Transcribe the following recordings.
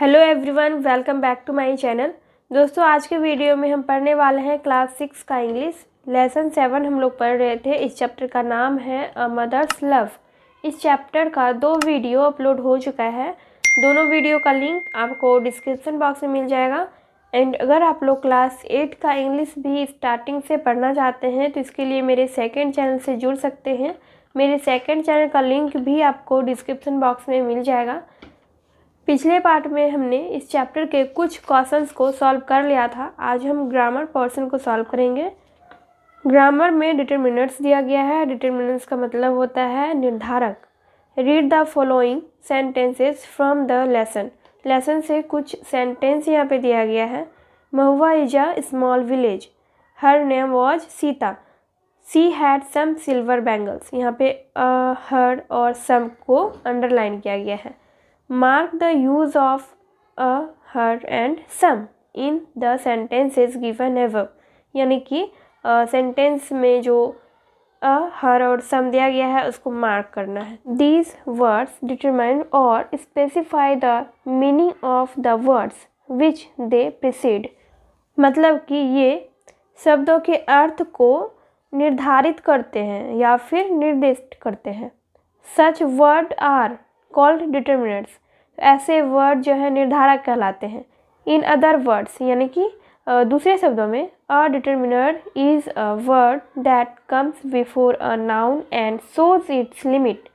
Hello everyone welcome back to my channel दोस्तों आज के वीडियो में हम पढ़ने वाले हैं क्लास सिक्स का इंग्लिश लेसन सेवन हम लोग पढ़ रहे थे इस चैप्टर का नाम है अ मदर्स लव इस चैप्टर का दो वीडियो अपलोड हो चुका है दोनों वीडियो का लिंक आपको डिस्क्रिप्शन बॉक्स में मिल जाएगा एंड अगर आप लोग क्लास एट का इंग्लिश भी स्टार्टिंग से पढ़ना चाहते हैं तो इसके लिए मेरे सेकेंड चैनल से जुड़ सकते हैं मेरे सेकेंड चैनल का लिंक भी आपको डिस्क्रिप्सन बॉक्स में मिल जाएगा पिछले पार्ट में हमने इस चैप्टर के कुछ क्वेश्चंस को सॉल्व कर लिया था आज हम ग्रामर पोर्सन को सॉल्व करेंगे ग्रामर में डिटर्मिनेंट्स दिया गया है डिटर्मिनेंट्स का मतलब होता है निर्धारक read the following sentences from the lesson lesson से कुछ सेंटेंस यहाँ पे दिया गया है Mahua is a small village her name was Sita she had some silver bangles यहाँ पे हर uh, और सम को अंडरलाइन किया गया है Mark the use of a, her and some in the is given above. यानी कि सेंटेंस में जो अ हर और सम दिया गया है उसको मार्क करना है दीज वर्ड्स डिटरमाइन और specify the meaning of the words which they precede मतलब कि ये शब्दों के अर्थ को निर्धारित करते हैं या फिर निर्दिष्ट करते हैं such word are called determinants तो ऐसे वर्ड जो है निर्धारक कहलाते हैं इन अदर वर्ड्स यानी कि दूसरे शब्दों में a determiner is a word that comes before a noun and shows its limit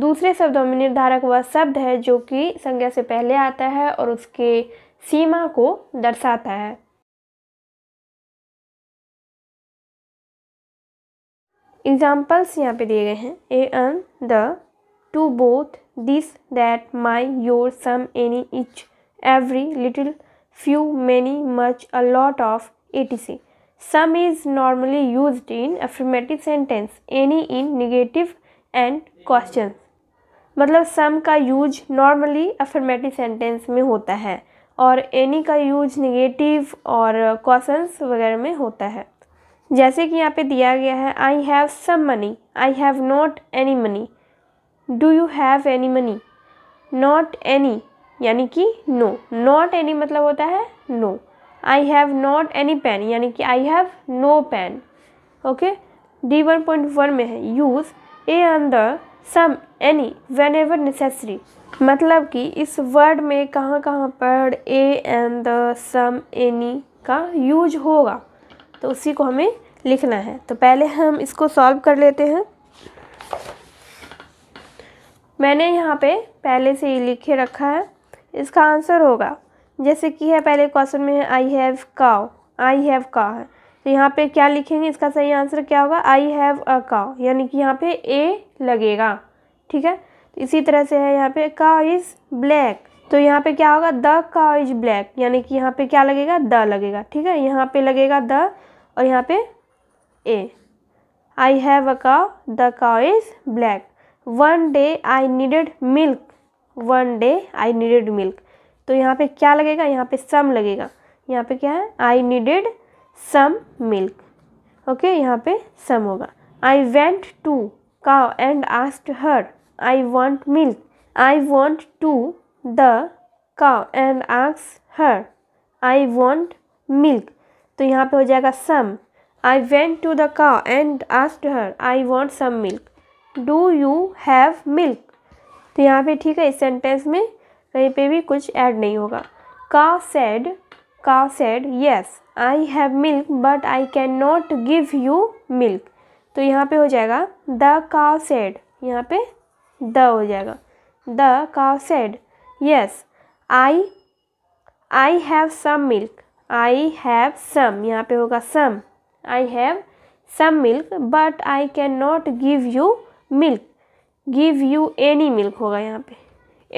दूसरे शब्दों में निर्धारक वह शब्द है जो कि संज्ञा से पहले आता है और उसके सीमा को दर्शाता है एग्जाम्पल्स यहाँ पे दिए गए हैं a an the two both this that my your some any each every little few many much a lot of E T C some is normally use in affirmative sentence any in negative and question मतलब some का use normally affirmative sentence में होता है और any का use negative और question वगैरह में होता है जैसे कि यहाँ पे दिया गया है I have some money I have not any money do you have any money not any यानी कि नो नॉट एनी मतलब होता है no I have not any pen यानी कि I have no pen okay D one point one में है use a the some any whenever necessary मतलब कि इस वर्ड में कहाँ कहाँ पर a an the some any का यूज होगा तो उसी को हमें लिखना है तो पहले हम इसको सॉल्व कर लेते हैं मैंने यहाँ पे पहले से ही लिखे रखा है इसका आंसर होगा जैसे कि है पहले क्वेश्चन में आई हैव काव आई हैव का है तो यहाँ पे क्या लिखेंगे इसका सही आंसर क्या होगा आई हैव अ काव यानी कि यहाँ पे ए लगेगा ठीक है तो इसी तरह से है यहाँ पे काव इज़ ब्लैक तो यहाँ पे क्या होगा द काव इज ब्लैक यानी कि यहाँ पे क्या लगेगा द लगेगा ठीक है यहाँ पे लगेगा द और यहाँ पे ए आई have a cow the cow is black one day I needed milk one day I needed milk तो यहाँ पे क्या लगेगा यहाँ पे सम लगेगा यहाँ पे क्या है I needed some milk okay यहाँ पे सम होगा I went to cow and asked her I want milk I want to the cow and asked her I want milk तो यहाँ पे हो जाएगा some I went to the cow and asked her I want some milk do you have milk तो यहाँ पे ठीक है इस सेंटेंस में कहीं पे भी कुछ ऐड नहीं होगा cow said cow said yes I have milk but I can not give you milk तो यहाँ पे हो जाएगा द का सेड यहाँ पे द हो जाएगा the cow said yes I I have some milk I have some यहाँ पे होगा some I have some milk but I can not give you milk give you any milk होगा यहाँ पे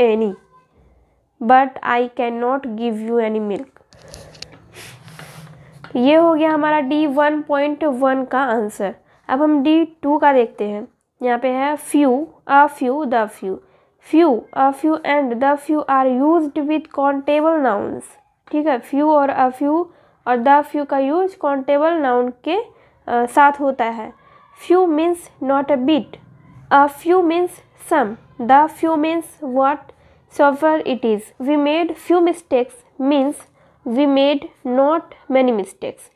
any but I can not give you any milk ये हो गया हमारा डी वन पॉइंट वन का आंसर अब हम डी टू का देखते हैं यहाँ पे है few a few the few few a few and the few are use with countable nouns ठीक है फ्यू और अ फ्यू और द फ्यू का यूज कॉन्टेबल नाउन के आ, साथ होता है few means not a bit A few means some. The few means what, soever it is. We made few mistakes means we made not many mistakes.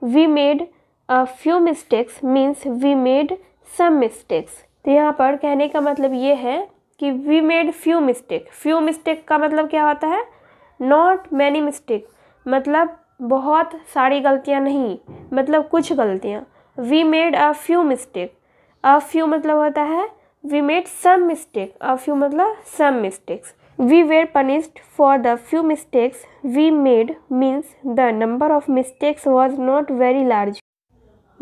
We made a few mistakes means we made some mistakes. तो यहाँ पर कहने का मतलब ये है कि we made few mistake few mistake का मतलब क्या होता है नॉट मैनी मिस्टेक मतलब बहुत सारी गलतियाँ नहीं मतलब कुछ गलतियाँ we made a few mistake a few मतलब होता है we made some mistake a few मतलब some mistakes we were punished for the few mistakes we made means the number of mistakes was not very large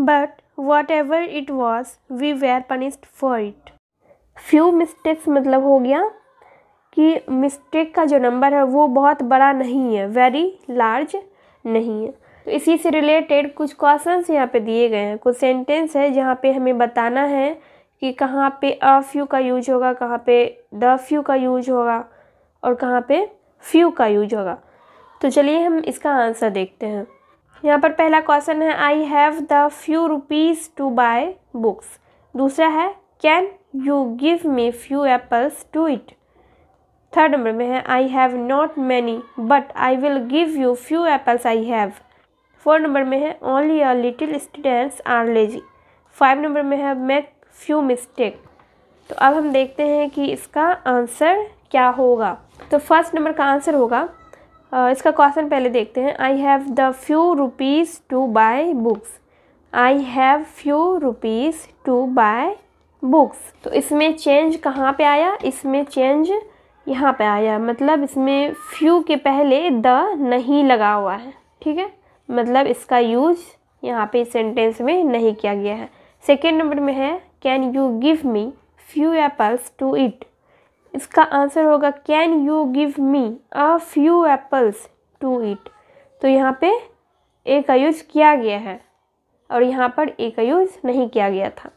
but whatever it was we were punished for it few mistakes मतलब हो गया कि mistake का जो number है वो बहुत बड़ा नहीं है वेरी लार्ज नहीं है तो इसी से रिलेटेड कुछ क्वेश्चंस यहाँ पे दिए गए हैं कुछ सेंटेंस है जहाँ पे हमें बताना है कि कहाँ पे अ फ्यू का यूज होगा कहाँ पे द फ्यू का यूज होगा और कहाँ पे फ्यू का यूज होगा तो चलिए हम इसका आंसर देखते हैं यहाँ पर पहला क्वेश्चन है I have the few rupees to buy books दूसरा है can you give me few apples to it third number में है I have not many but I will give you few apples I have four number में है only a little students are lazy five number में है make few mistake तो अब हम देखते हैं कि इसका आंसर क्या होगा तो फर्स्ट नंबर का आंसर होगा इसका क्वेश्चन पहले देखते हैं I have the few rupees to buy books I have few rupees to buy books तो इसमें चेंज कहाँ पे आया इसमें चेंज यहाँ पे आया मतलब इसमें फ्यू के पहले द नहीं लगा हुआ है ठीक है मतलब इसका यूज यहाँ पे इस सेंटेंस में नहीं किया गया है सेकेंड नंबर में है can you give me few apples to it इसका आंसर होगा can you give me a few apples to it तो यहाँ पे ए का यूज किया गया है और यहाँ पर ए का यूज नहीं किया गया था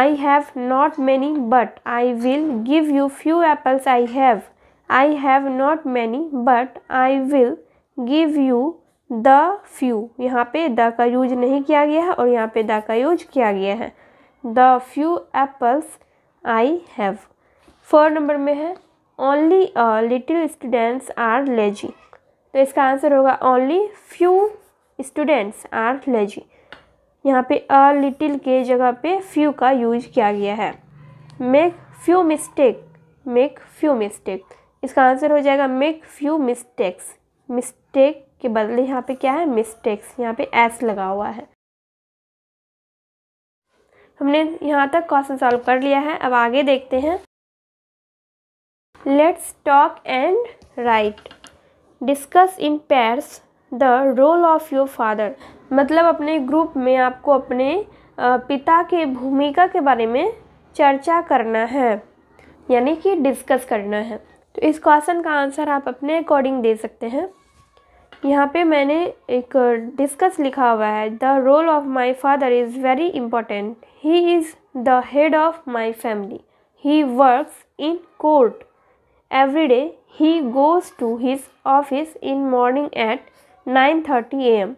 I have not many but I will give you few apples I have I have not many but I will give you the few यहाँ पे द का यूज नहीं किया गया है और यहाँ पे द का यूज किया गया है the few apples I have four number में है only little students are lazy तो इसका आंसर होगा only few students are lazy यहाँ पे अ लिटिल के जगह पे फ्यू का यूज किया गया है make few mistake make few mistake इसका आंसर हो जाएगा make few mistakes mistake mistake के बदले यहाँ पे क्या है मिस्टेक्स यहाँ पे एस लगा हुआ है हमने यहाँ तक क्वेश्चन सॉल्व कर लिया है अब आगे देखते हैं let's talk and write discuss in pairs the role of your father मतलब अपने ग्रुप में आपको अपने पिता के भूमिका के बारे में चर्चा करना है यानी कि डिस्कस करना है तो इस क्वेश्चन का आंसर आप अपने अकॉर्डिंग दे सकते हैं यहाँ पे मैंने एक डिस्कस लिखा हुआ है the role of my father is very important he is the head of my family he works in court every day he goes to his office in morning at nine thirty A M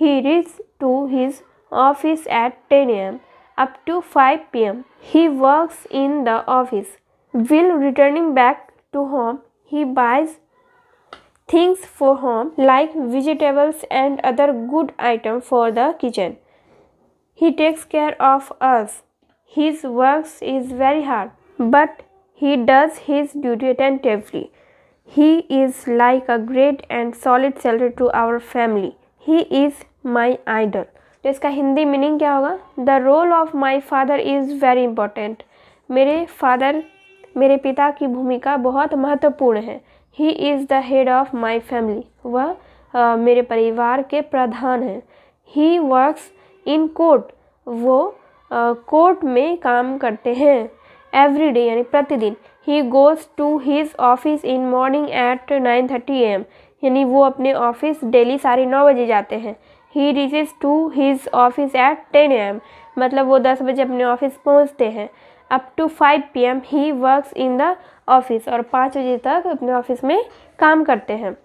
he reaches to his office at ten A M to five P M he works in the office will returning back to home he buys things for home like vegetables and other good items for the kitchen. He takes care of us. His work is very hard, but he does his duty attentively. He is like a great and solid shelter to our family. He is my idol. तो इसका Hindi meaning क्या होगा the role of my father is very important मेरे father मेरे पिता की भूमिका बहुत महत्वपूर्ण है he is the head of my family वह मेरे परिवार के प्रधान हैं ही वर्क्स इन कोर्ट वो कोर्ट में काम करते हैं एवरी डे यानी प्रतिदिन he goes to his office in morning at nine thirty AM यानी वो अपने ऑफिस डेली साढ़े नौ बजे जाते हैं he reaches to his office at ten AM मतलब वो दस बजे अपने ऑफिस पहुँचते हैं up to five P M he works in the office और पाँच बजे तक अपने ऑफिस में काम करते हैं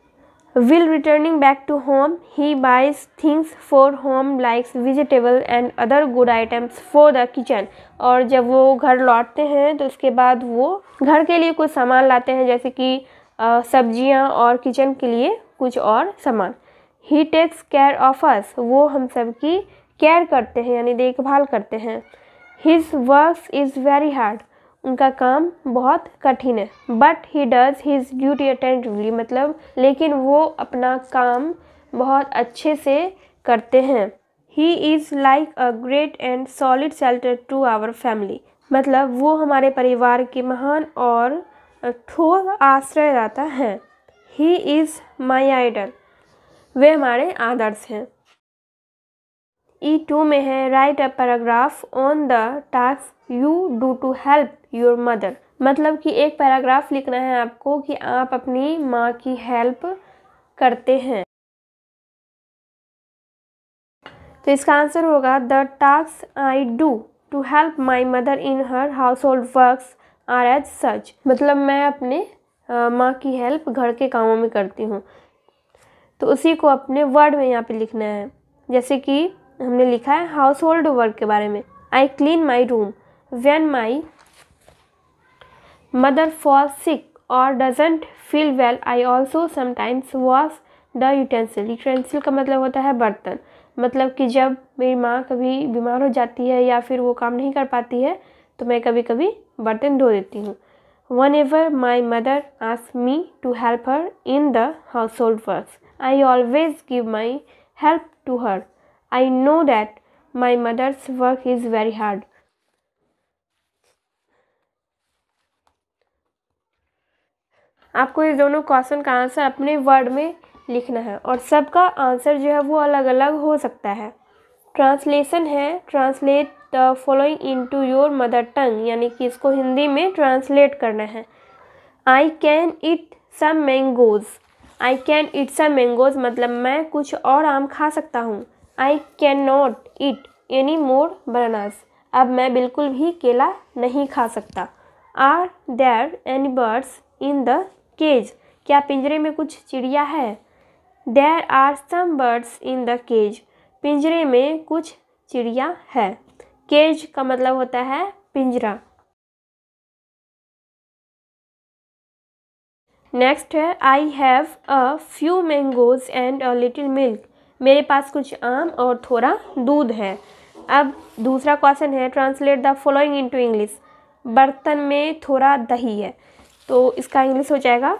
will returning back to home he buys things for home likes vegetable and other good items for the kitchen और जब वो घर लौटते हैं तो उसके बाद वो घर के लिए कुछ सामान लाते हैं जैसे कि सब्ज़ियाँ और किचन के लिए कुछ और सामान he takes care of us वो हम सब की केयर करते हैं यानी देखभाल करते हैं his work is very hard उनका काम बहुत कठिन है but he does his duty attentively मतलब लेकिन वो अपना काम बहुत अच्छे से करते हैं he is like a great and solid shelter to our family मतलब वो हमारे परिवार के महान और ठोस आश्रयदाता हैं ही इज़ माई आइडल वे हमारे आदर्श हैं E2 में है write a paragraph on the task you do to help your mother मतलब कि एक पैराग्राफ लिखना है आपको कि आप अपनी माँ की हेल्प करते हैं तो इसका आंसर होगा the task I do to help my mother in her household work are as such मतलब मैं अपने माँ की हेल्प घर के कामों में करती हूँ तो उसी को अपने वर्ड में यहाँ पे लिखना है जैसे कि हमने लिखा है हाउस होल्ड वर्क के बारे में I clean my room when my mother for sick और doesn't feel well I also sometimes wash the utensil utensil का मतलब होता है बर्तन मतलब कि जब मेरी माँ कभी बीमार हो जाती है या फिर वो काम नहीं कर पाती है तो मैं कभी कभी बर्तन धो देती हूँ वन एवर माई मदर आस me to help her in the household work I always give my help to her I know that my mother's work is very hard. आपको ये दोनों क्वेश्चन का आंसर अपने word में लिखना है और सबका आंसर जो है वो अलग अलग हो सकता है ट्रांसलेशन है translate the following into your mother tongue यानी कि इसको हिंदी में ट्रांसलेट करना है I can eat some mangoes I can eat some mangoes मतलब मैं कुछ और आम खा सकता हूँ I can not eat any more bananas अब मैं बिल्कुल भी केला नहीं खा सकता are there any birds in the cage क्या पिंजरे में कुछ चिड़िया है there are some birds in the cage पिंजरे में कुछ चिड़िया है केज का मतलब होता है पिंजरा नेक्स्ट है I have a few mangoes and a little milk मेरे पास कुछ आम और थोड़ा दूध है अब दूसरा क्वेश्चन है translate the following into English बर्तन में थोड़ा दही है तो इसका इंग्लिश हो जाएगा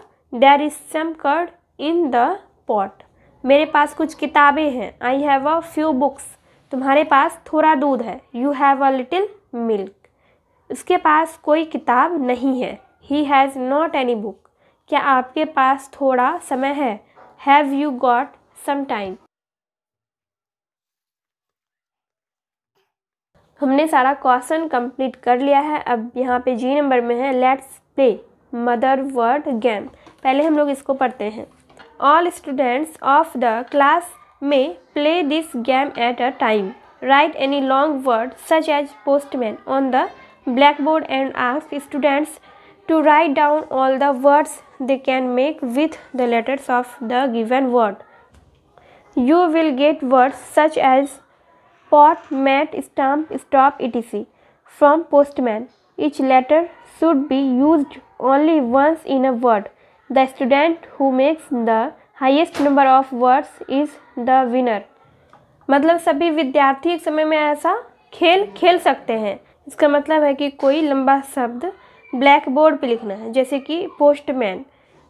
there is some curd in the pot मेरे पास कुछ किताबें हैं I have a few books तुम्हारे पास थोड़ा दूध है you have a little milk उसके पास कोई किताब नहीं है he has not any book क्या आपके पास थोड़ा समय है have you got some time हमने सारा क्वेश्चन कंप्लीट कर लिया है अब यहाँ पे जी नंबर में है let's play mother word game पहले हम लोग इसको पढ़ते हैं all students of the class में play this game at a time right any long word such as postman on the black board and ask students to write down all the words they can make with the letters of the given word you will get words such as pot mat stamp stop it etc from postman each letter should be use only once in a word the student who makes the highest number of words is the winner मतलब सभी विद्यार्थी एक समय में ऐसा खेल खेल सकते हैं इसका मतलब है कि कोई लंबा शब्द ब्लैक बोर्ड पर लिखना है जैसे कि पोस्टमैन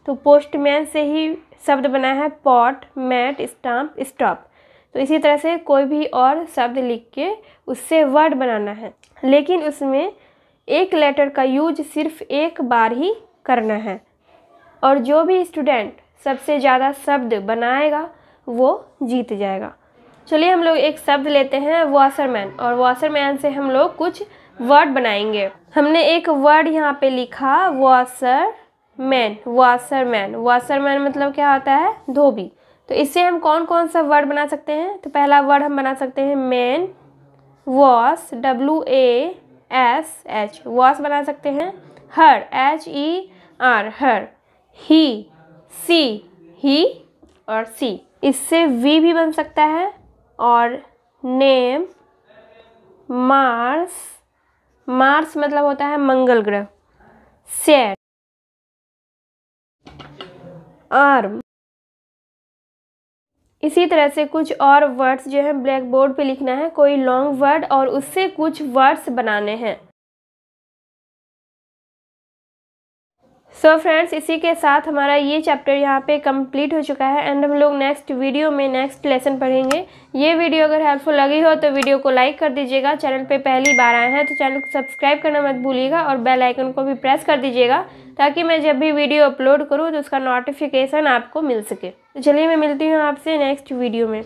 तो पोस्टमैन से ही शब्द बना है पॉट मैट स्टाम्प स्टॉप तो इसी तरह से कोई भी और शब्द लिख के उससे वर्ड बनाना है लेकिन उसमें एक लेटर का यूज सिर्फ एक बार ही करना है और जो भी स्टूडेंट सबसे ज़्यादा शब्द बनाएगा वो जीत जाएगा चलिए हम लोग एक शब्द लेते हैं वॉशरमैन और वॉशरमैन से हम लोग कुछ वर्ड बनाएंगे हमने एक वर्ड यहाँ पे लिखा वॉशर मैन वॉशरमैन वॉशरमैन मतलब क्या होता है धोबी तो इससे हम कौन कौन सा वर्ड बना सकते हैं तो पहला वर्ड हम बना सकते हैं man was W A S H was बना सकते हैं हर एच ई आर हर ही सी ही और सी इससे वी भी बन सकता है और नेम मार्स मार्स मतलब होता है मंगल ग्रह सेट आर्म इसी तरह से कुछ और वर्ड्स जो है ब्लैक बोर्ड पे लिखना है कोई लॉन्ग वर्ड और उससे कुछ वर्ड्स बनाने हैं सो so फ्रेंड्स इसी के साथ हमारा ये चैप्टर यहाँ पे कंप्लीट हो चुका है एंड हम लोग नेक्स्ट वीडियो में नेक्स्ट लेसन पढ़ेंगे ये वीडियो अगर हेल्पफुल लगी हो तो वीडियो को लाइक कर दीजिएगा चैनल पे पहली बार आए हैं तो चैनल को सब्सक्राइब करना मत भूलिएगा और बेल आइकन को भी प्रेस कर दीजिएगा ताकि मैं जब भी वीडियो अपलोड करूँ तो उसका नोटिफिकेशन आपको मिल सके तो चलिए मैं मिलती हूँ आपसे नेक्स्ट वीडियो में